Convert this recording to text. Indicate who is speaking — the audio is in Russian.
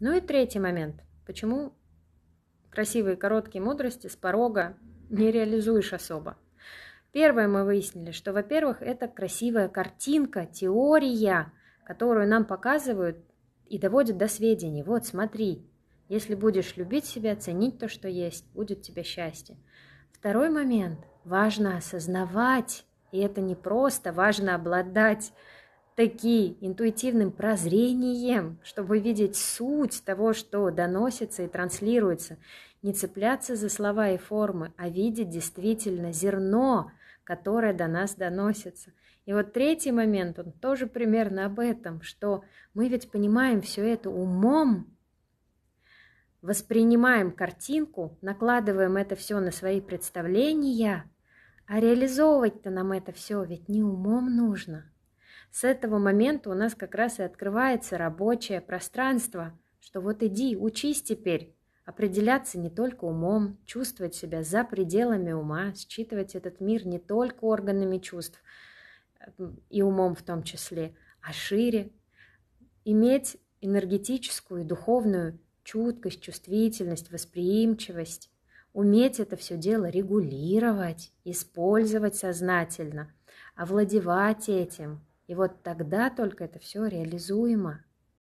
Speaker 1: Ну и третий момент. Почему красивые короткие мудрости с порога не реализуешь особо? Первое мы выяснили, что, во-первых, это красивая картинка, теория, которую нам показывают и доводят до сведений. Вот, смотри, если будешь любить себя, ценить то, что есть, будет тебе счастье. Второй момент. Важно осознавать, и это не просто, важно обладать такие интуитивным прозрением, чтобы видеть суть того, что доносится и транслируется, не цепляться за слова и формы, а видеть действительно зерно, которое до нас доносится. И вот третий момент, он тоже примерно об этом, что мы ведь понимаем все это умом, воспринимаем картинку, накладываем это все на свои представления, а реализовывать-то нам это все ведь не умом нужно – с этого момента у нас как раз и открывается рабочее пространство, что вот иди, учись теперь. Определяться не только умом, чувствовать себя за пределами ума, считывать этот мир не только органами чувств эм, и умом в том числе, а шире. Иметь энергетическую и духовную чуткость, чувствительность, восприимчивость. Уметь это все дело регулировать, использовать сознательно, овладевать этим – и вот тогда только это все реализуемо.